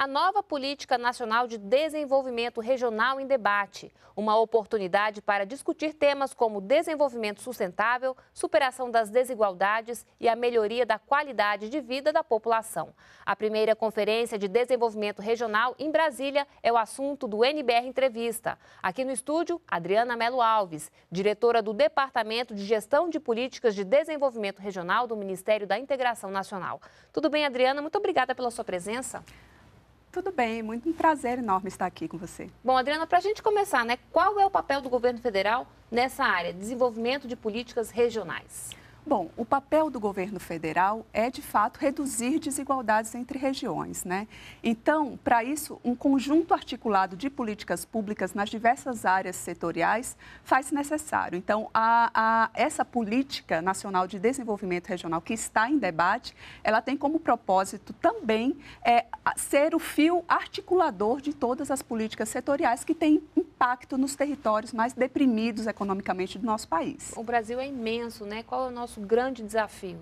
a nova Política Nacional de Desenvolvimento Regional em Debate, uma oportunidade para discutir temas como desenvolvimento sustentável, superação das desigualdades e a melhoria da qualidade de vida da população. A primeira Conferência de Desenvolvimento Regional em Brasília é o assunto do NBR Entrevista. Aqui no estúdio, Adriana Melo Alves, diretora do Departamento de Gestão de Políticas de Desenvolvimento Regional do Ministério da Integração Nacional. Tudo bem, Adriana? Muito obrigada pela sua presença tudo bem. Muito um prazer enorme estar aqui com você. Bom, Adriana, para a gente começar, né? Qual é o papel do governo federal nessa área, desenvolvimento de políticas regionais? Bom, o papel do governo federal é, de fato, reduzir desigualdades entre regiões, né? Então, para isso, um conjunto articulado de políticas públicas nas diversas áreas setoriais faz necessário. Então, a, a, essa política nacional de desenvolvimento regional que está em debate, ela tem como propósito também é, ser o fio articulador de todas as políticas setoriais que têm impacto nos territórios mais deprimidos economicamente do nosso país. O Brasil é imenso, né? Qual é o nosso grande desafio?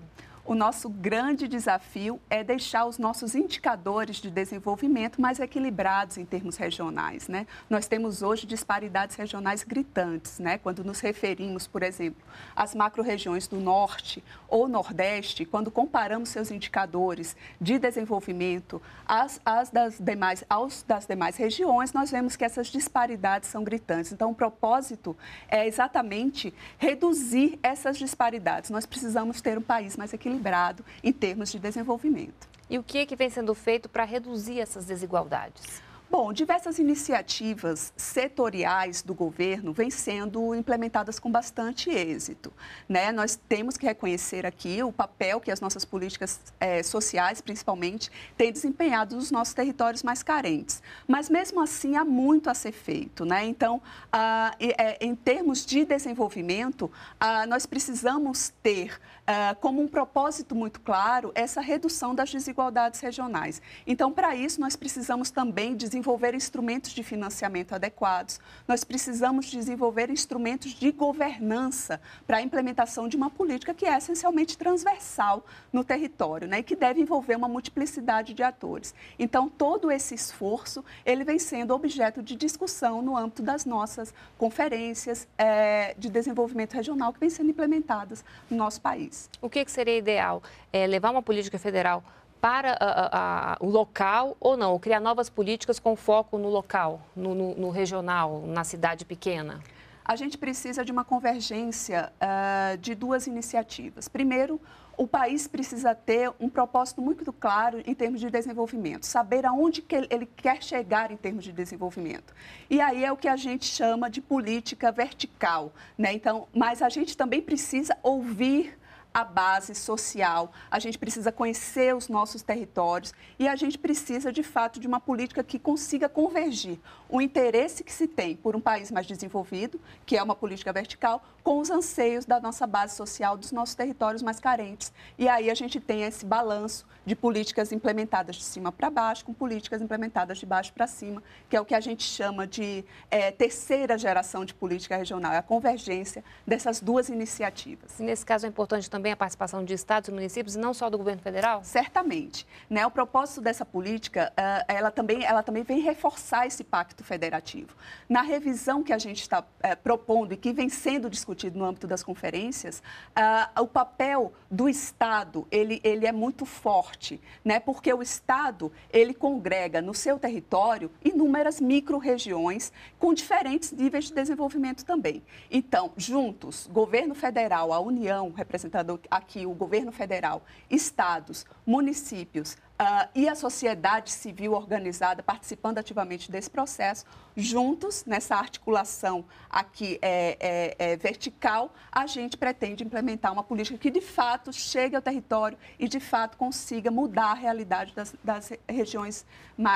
O nosso grande desafio é deixar os nossos indicadores de desenvolvimento mais equilibrados em termos regionais. Né? Nós temos hoje disparidades regionais gritantes, né? quando nos referimos, por exemplo, às macro-regiões do Norte ou Nordeste, quando comparamos seus indicadores de desenvolvimento às, às das, demais, aos das demais regiões, nós vemos que essas disparidades são gritantes. Então, o propósito é exatamente reduzir essas disparidades. Nós precisamos ter um país mais equilibrado equilibrado em termos de desenvolvimento. E o que, é que vem sendo feito para reduzir essas desigualdades? Bom, diversas iniciativas setoriais do governo vêm sendo implementadas com bastante êxito. Né? Nós temos que reconhecer aqui o papel que as nossas políticas é, sociais, principalmente, têm desempenhado nos nossos territórios mais carentes. Mas, mesmo assim, há muito a ser feito. Né? Então, ah, é, em termos de desenvolvimento, ah, nós precisamos ter uh, como um propósito muito claro essa redução das desigualdades regionais. Então, para isso, nós precisamos também desenvolver instrumentos de financiamento adequados, nós precisamos desenvolver instrumentos de governança para a implementação de uma política que é essencialmente transversal no território né, e que deve envolver uma multiplicidade de atores. Então, todo esse esforço ele vem sendo objeto de discussão no âmbito das nossas conferências é, de desenvolvimento regional que vem sendo implementadas no nosso país. O que, que seria ideal? É levar uma política federal para a, a, a, o local ou não? Ou criar novas políticas com foco no local, no, no, no, regional, na cidade pequena? A gente precisa de uma convergência uh, de duas iniciativas. Primeiro, o país precisa ter um propósito muito claro em termos de desenvolvimento, saber aonde que ele quer chegar em termos de desenvolvimento. E aí é o que a gente chama de política vertical, né? Então, mas a gente também precisa ouvir a base social, a gente precisa conhecer os nossos territórios e a gente precisa, de fato, de uma política que consiga convergir o interesse que se tem por um país mais desenvolvido, que é uma política vertical, com os anseios da nossa base social, dos nossos territórios mais carentes. E aí a gente tem esse balanço de políticas implementadas de cima para baixo, com políticas implementadas de baixo para cima, que é o que a gente chama de é, terceira geração de política regional, é a convergência dessas duas iniciativas. Nesse caso é importante também também a participação de estados e municípios, e não só do governo federal? Certamente. Né? O propósito dessa política, eh, ela também, ela também vem reforçar esse pacto federativo. Na revisão que a gente está eh, propondo e que vem sendo discutido no âmbito das conferências, eh, o papel do Estado, ele, ele é muito forte, né? porque o Estado, ele congrega no seu território inúmeras micro-regiões com diferentes níveis de desenvolvimento também. Então, juntos, governo federal, a União, representada aqui o governo federal, estados, municípios, Uh, e a sociedade civil organizada participando ativamente desse processo, juntos nessa articulação aqui é, é, é, vertical, a gente pretende implementar uma política que de fato chegue ao território e de fato consiga mudar a realidade das, das regiões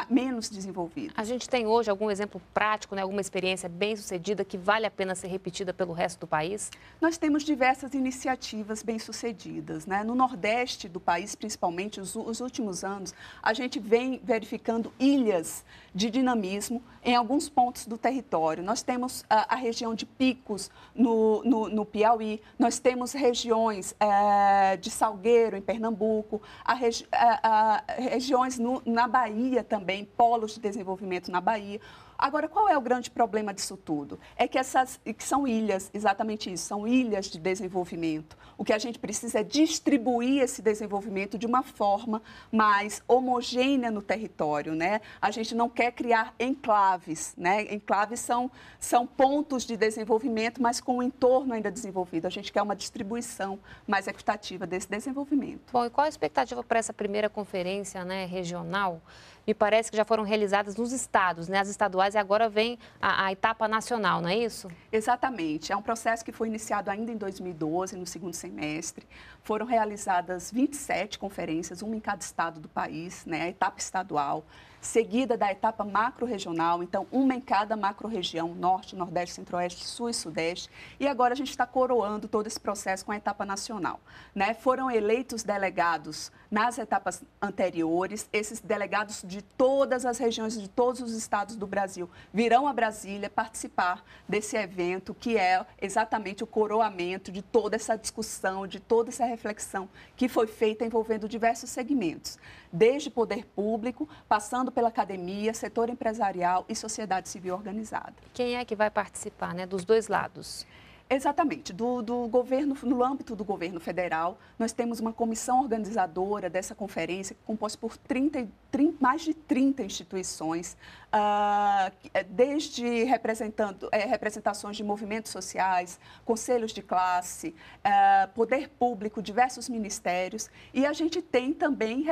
menos desenvolvidas. A gente tem hoje algum exemplo prático, né, alguma experiência bem sucedida que vale a pena ser repetida pelo resto do país? Nós temos diversas iniciativas bem sucedidas. Né? No Nordeste do país, principalmente, os, os últimos anos, anos, a gente vem verificando ilhas de dinamismo em alguns pontos do território. Nós temos a, ah, a região de Picos, no, no, no, Piauí, nós temos regiões é, de Salgueiro, em Pernambuco, a regi, eh, a, ah, regiões no, na Bahia também, polos de desenvolvimento na Bahia. Agora, qual é o grande problema disso tudo? É que essas que são ilhas, exatamente isso, são ilhas de desenvolvimento. O que a gente precisa é distribuir esse desenvolvimento de uma forma mais homogênea no território, né? A gente não quer criar enclaves, né? Enclaves são, são pontos de desenvolvimento, mas com o entorno ainda desenvolvido. A gente quer uma distribuição mais equitativa desse desenvolvimento. Bom, e qual a expectativa para essa primeira conferência né, regional? me parece que já foram realizadas nos estados, né? As estaduais e agora vem a, a etapa nacional, não é isso? Exatamente. É um processo que foi iniciado ainda em 2012, no segundo semestre. Foram realizadas 27 conferências, uma em cada estado do país, né? A etapa estadual seguida da etapa macro-regional, então uma em cada macro-região, norte, nordeste, centro-oeste, sul e sudeste. E agora a gente está coroando todo esse processo com a etapa nacional. Né? Foram eleitos delegados nas etapas anteriores, esses delegados de todas as regiões, de todos os estados do Brasil, virão a Brasília participar desse evento, que é exatamente o coroamento de toda essa discussão, de toda essa reflexão que foi feita envolvendo diversos segmentos, desde poder público, passando pela academia, setor empresarial e sociedade civil organizada. Quem é que vai participar, né, dos dois lados? Exatamente. Do, do, governo, no âmbito do governo federal, nós temos uma comissão organizadora dessa conferência, é composta por 30, 30, mais de 30 instituições, ah, eh, desde representando, é, representações de movimentos sociais, conselhos de classe, ah, poder público, diversos ministérios. E a gente tem também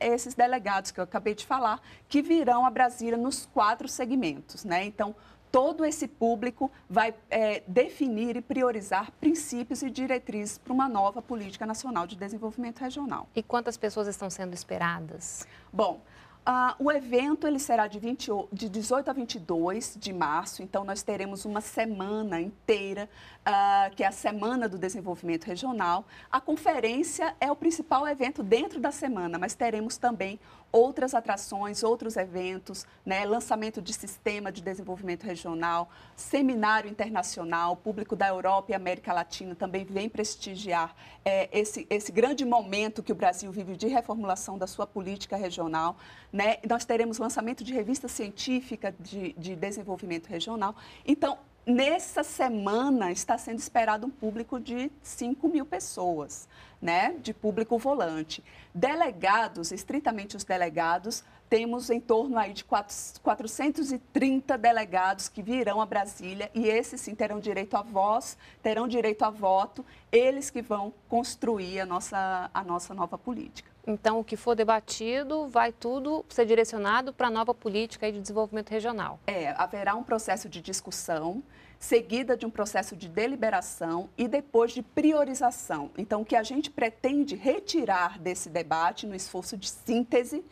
esses delegados que eu acabei de falar, que virão a Brasília nos quatro segmentos. Né? Então, todo esse público vai é, definir e priorizar princípios e diretrizes para uma nova política nacional de desenvolvimento regional. E quantas pessoas estão sendo esperadas? Bom, Uh, o evento ele será de, 20, de 18 a 22 de março, então nós teremos uma semana inteira, uh, que é a Semana do Desenvolvimento Regional. A conferência é o principal evento dentro da semana, mas teremos também outras atrações, outros eventos, né? lançamento de sistema de desenvolvimento regional, seminário internacional, público da Europa e América Latina também vem prestigiar é, esse, esse grande momento que o Brasil vive de reformulação da sua política regional. Né? Nós teremos lançamento de revista científica de, de desenvolvimento regional. Então, Nessa semana está sendo esperado um público de 5 mil pessoas, né? De público volante. Delegados, estritamente os delegados, temos em torno aí de 430 delegados que virão a Brasília e esses sim terão direito a voz, terão direito a voto, eles que vão construir a nossa, a nossa nova política. Então, o que for debatido vai tudo ser direcionado para a nova política de desenvolvimento regional. É, haverá um processo de discussão, seguida de um processo de deliberação e depois de priorização. Então, o que a gente pretende retirar desse debate no esforço de síntese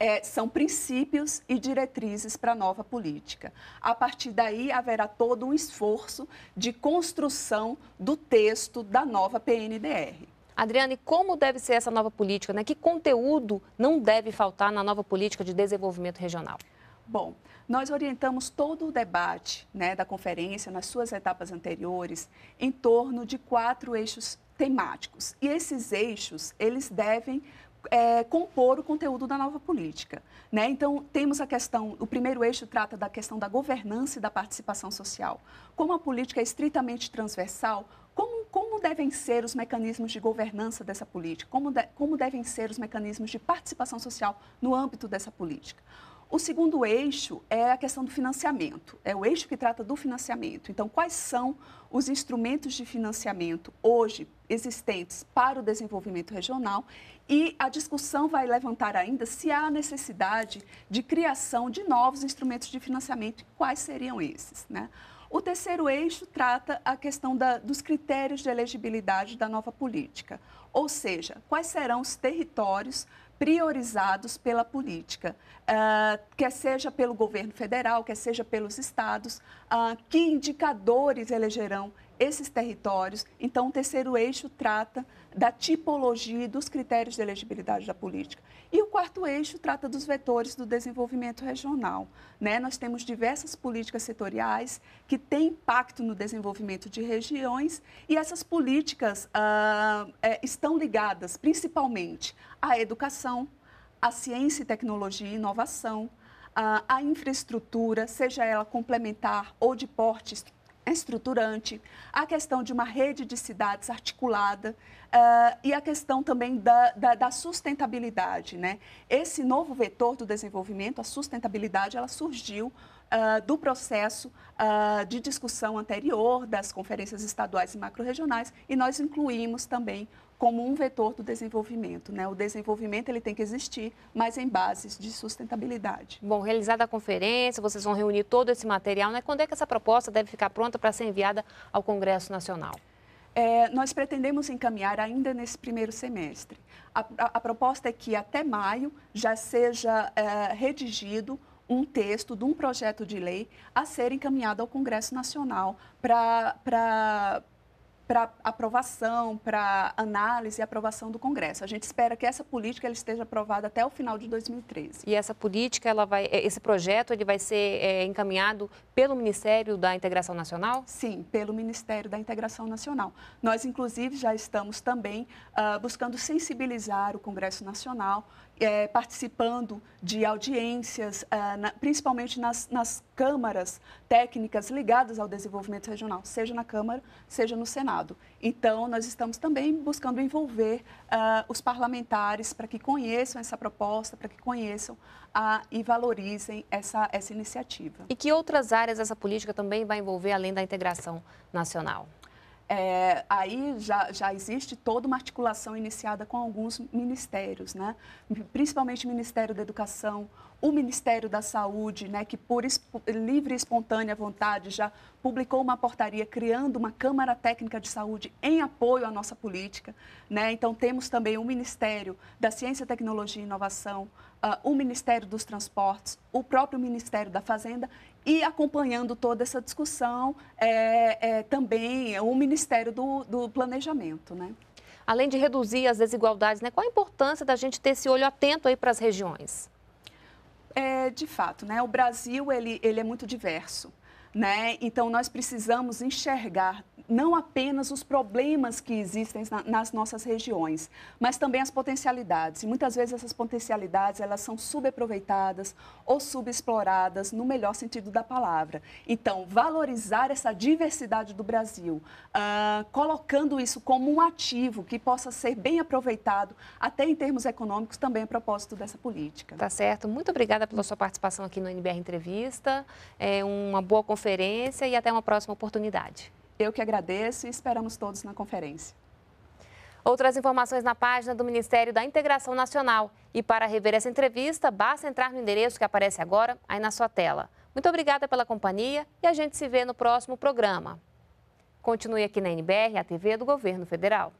é, são princípios e diretrizes para a nova política. A partir daí, haverá todo um esforço de construção do texto da nova PNDR. Adriane, como deve ser essa nova política? Né? Que conteúdo não deve faltar na nova política de desenvolvimento regional? Bom, nós orientamos todo o debate né, da conferência, nas suas etapas anteriores, em torno de quatro eixos temáticos. E esses eixos, eles devem é, compor o conteúdo da nova política. Né? Então, temos a questão, o primeiro eixo trata da questão da governança e da participação social. Como a política é estritamente transversal, como, como devem ser os mecanismos de governança dessa política? Como, de, como devem ser os mecanismos de participação social no âmbito dessa política? O segundo eixo é a questão do financiamento, é o eixo que trata do financiamento. Então, quais são os instrumentos de financiamento hoje existentes para o desenvolvimento regional? E a discussão vai levantar ainda se há necessidade de criação de novos instrumentos de financiamento, quais seriam esses, né? O terceiro eixo trata a questão da, dos critérios de elegibilidade da nova política, ou seja, quais serão os territórios priorizados pela política, uh, quer seja pelo governo federal, quer seja pelos estados, uh, que indicadores elegerão esses territórios. Então, o terceiro eixo trata da tipologia e dos critérios de elegibilidade da política. E o quarto eixo trata dos vetores do desenvolvimento regional. Né? Nós temos diversas políticas setoriais que têm impacto no desenvolvimento de regiões e essas políticas ah, é, estão ligadas principalmente à educação, à ciência e tecnologia e inovação, ah, à infraestrutura, seja ela complementar ou de porte estruturante, a questão de uma rede de cidades articulada uh, e a questão também da, da, da, sustentabilidade. Né? Esse novo vetor do desenvolvimento, a sustentabilidade, ela surgiu Uh, do processo uh, de discussão anterior das conferências estaduais e macro-regionais e nós incluímos também como um vetor do desenvolvimento. Né? O desenvolvimento ele tem que existir, mas em bases de sustentabilidade. Bom, realizada a conferência, vocês vão reunir todo esse material. Né? Quando é que essa proposta deve ficar pronta para ser enviada ao Congresso Nacional? É, nós pretendemos encaminhar ainda nesse primeiro semestre. A, a, a proposta é que até maio já seja é, redigido um texto de um projeto de lei a ser encaminhado ao Congresso Nacional para para aprovação, para análise e aprovação do Congresso. A gente espera que essa política ela esteja aprovada até o final de 2013. E essa política, ela vai, esse projeto, ele vai ser é, encaminhado pelo Ministério da Integração Nacional? Sim, pelo Ministério da Integração Nacional. Nós, inclusive, já estamos também uh, buscando sensibilizar o Congresso Nacional é, participando de audiências, eh, na, principalmente nas, nas câmaras técnicas ligadas ao desenvolvimento regional, seja na Câmara, seja no Senado. Então, nós estamos também buscando envolver eh, os parlamentares para que conheçam essa proposta, para que conheçam e valorizem essa, essa iniciativa. E que outras áreas essa política também vai envolver além da integração nacional? É, aí já, já existe toda uma articulação iniciada com alguns ministérios, né? principalmente o Ministério da Educação, o Ministério da Saúde, né, que por livre e espontânea vontade já publicou uma portaria criando uma Câmara Técnica de Saúde em apoio à nossa política. Né? Então, temos também o Ministério da Ciência, Tecnologia e Inovação, uh, o Ministério dos Transportes, o próprio Ministério da Fazenda e acompanhando toda essa discussão é, é, também o Ministério do, do Planejamento. Né? Além de reduzir as desigualdades, né, qual a importância da gente ter esse olho atento aí para as regiões? É, de fato, né, o Brasil ele, ele é muito diverso. Né? Então, nós precisamos enxergar não apenas os problemas que existem na, nas nossas regiões, mas também as potencialidades. E muitas vezes essas potencialidades elas são subaproveitadas ou subexploradas no melhor sentido da palavra. Então, valorizar essa diversidade do Brasil, uh, colocando isso como um ativo que possa ser bem aproveitado, até em termos econômicos, também a propósito dessa política. Tá certo. Muito obrigada pela sua participação aqui no NBR Entrevista. É uma boa conferência conferência e até uma próxima oportunidade. Eu que agradeço e esperamos todos na conferência. Outras informações na página do Ministério da Integração Nacional. E para rever essa entrevista, basta entrar no endereço que aparece agora aí na sua tela. Muito obrigada pela companhia e a gente se vê no próximo programa. Continue aqui na NBR, a TV do Governo Federal.